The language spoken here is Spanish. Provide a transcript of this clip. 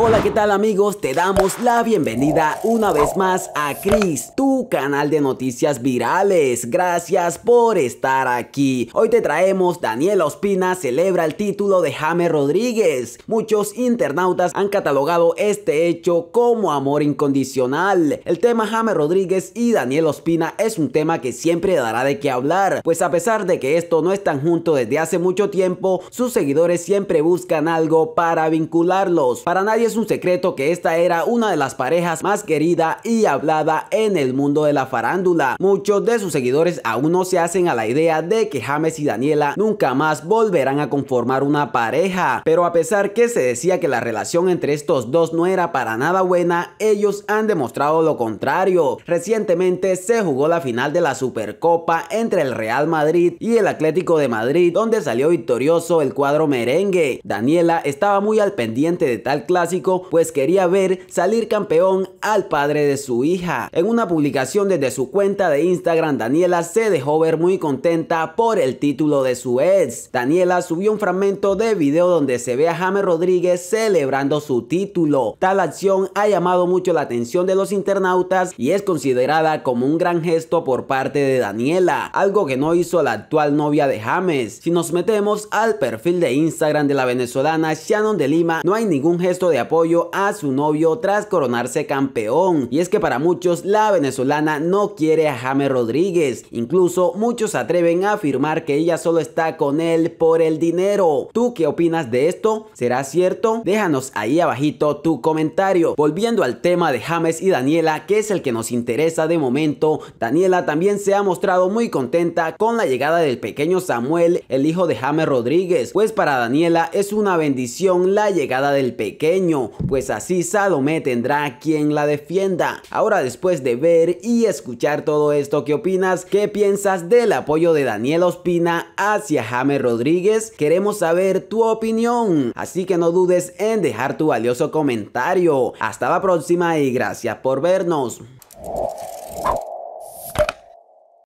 Hola, ¿qué tal amigos? Te damos la bienvenida una vez más a Chris, tu canal de noticias virales. Gracias por estar aquí. Hoy te traemos Daniel Ospina celebra el título de Jame Rodríguez. Muchos internautas han catalogado este hecho como amor incondicional. El tema Jame Rodríguez y Daniel Ospina es un tema que siempre dará de qué hablar, pues a pesar de que esto no están juntos desde hace mucho tiempo, sus seguidores siempre buscan algo para vincularlos. Para nadie es un secreto que esta era una de las parejas más querida y hablada en el mundo de la farándula. Muchos de sus seguidores aún no se hacen a la idea de que James y Daniela nunca más volverán a conformar una pareja, pero a pesar que se decía que la relación entre estos dos no era para nada buena, ellos han demostrado lo contrario. Recientemente se jugó la final de la Supercopa entre el Real Madrid y el Atlético de Madrid, donde salió victorioso el cuadro merengue. Daniela estaba muy al pendiente de tal clásico pues quería ver salir campeón al padre de su hija. En una publicación desde su cuenta de Instagram, Daniela se dejó ver muy contenta por el título de su ex. Daniela subió un fragmento de video donde se ve a James Rodríguez celebrando su título. Tal acción ha llamado mucho la atención de los internautas y es considerada como un gran gesto por parte de Daniela, algo que no hizo la actual novia de James. Si nos metemos al perfil de Instagram de la venezolana Shannon de Lima, no hay ningún gesto de apoyo a su novio tras coronarse campeón. Y es que para muchos la venezolana no quiere a James Rodríguez. Incluso muchos atreven a afirmar que ella solo está con él por el dinero. ¿Tú qué opinas de esto? ¿Será cierto? Déjanos ahí abajito tu comentario. Volviendo al tema de James y Daniela, que es el que nos interesa de momento, Daniela también se ha mostrado muy contenta con la llegada del pequeño Samuel, el hijo de James Rodríguez, pues para Daniela es una bendición la llegada del pequeño pues así Salomé tendrá quien la defienda. Ahora después de ver y escuchar todo esto, ¿qué opinas? ¿Qué piensas del apoyo de Daniel Ospina hacia James Rodríguez? Queremos saber tu opinión, así que no dudes en dejar tu valioso comentario. Hasta la próxima y gracias por vernos.